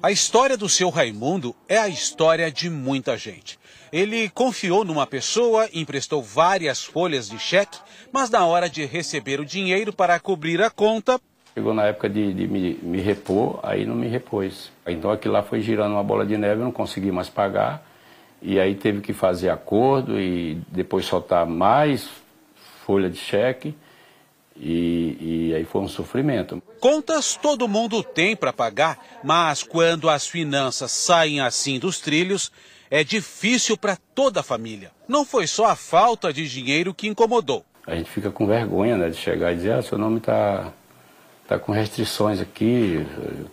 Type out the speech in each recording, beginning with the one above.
A história do seu Raimundo é a história de muita gente. Ele confiou numa pessoa, emprestou várias folhas de cheque, mas na hora de receber o dinheiro para cobrir a conta. Chegou na época de, de me, me, repor, aí não me repôs. Então aquilo lá foi girando uma bola de neve, eu não consegui mais pagar. E aí teve que fazer acordo e depois soltar mais folha de cheque. E, e, aí foi um sofrimento. Contas todo mundo tem para pagar, mas quando as finanças saem assim dos trilhos, é difícil para toda a família. Não foi só a falta de dinheiro que incomodou. A gente fica com vergonha né, de chegar e dizer: ah, seu nome está está com restrições aqui,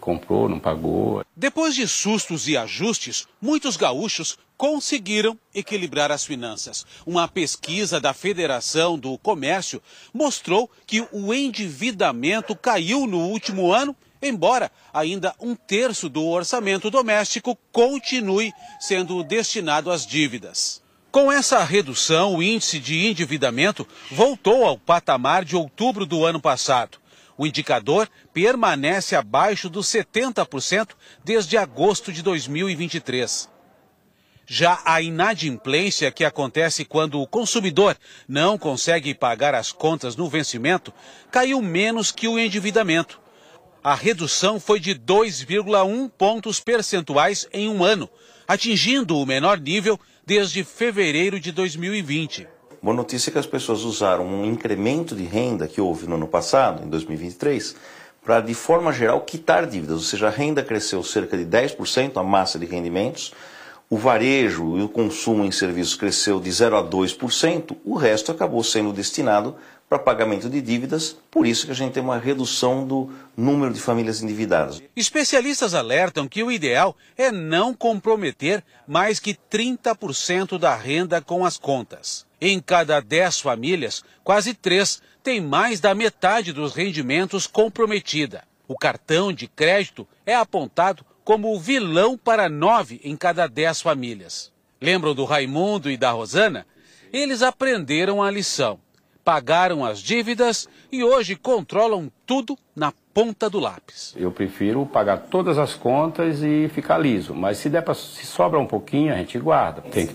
comprou, não pagou. Depois de sustos e ajustes, muitos gaúchos conseguiram equilibrar as finanças. Uma pesquisa da Federação do Comércio mostrou que o endividamento caiu no último ano, embora ainda um terço do orçamento doméstico continue sendo destinado às dívidas. Com essa redução, o índice de endividamento voltou ao patamar de outubro do ano passado. O indicador permanece abaixo dos 70% desde agosto de 2023. Já a inadimplência, que acontece quando o consumidor não consegue pagar as contas no vencimento, caiu menos que o endividamento. A redução foi de 2,1 pontos percentuais em um ano, atingindo o menor nível desde fevereiro de 2020. Uma notícia é que as pessoas usaram um incremento de renda que houve no ano passado, em 2023, para, de forma geral, quitar dívidas. Ou seja, a renda cresceu cerca de 10%, a massa de rendimentos, o varejo e o consumo em serviços cresceu de 0 a 2%, o resto acabou sendo destinado para pagamento de dívidas, por isso que a gente tem uma redução do número de famílias endividadas. Especialistas alertam que o ideal é não comprometer mais que 30% da renda com as contas. Em cada 10 famílias, quase 3 têm mais da metade dos rendimentos comprometida. O cartão de crédito é apontado como o vilão para 9 em cada 10 famílias. Lembram do Raimundo e da Rosana? Eles aprenderam a lição pagaram as dívidas e hoje controlam tudo na ponta do lápis. Eu prefiro pagar todas as contas e ficar liso, mas se der para se sobra um pouquinho, a gente guarda. Tem que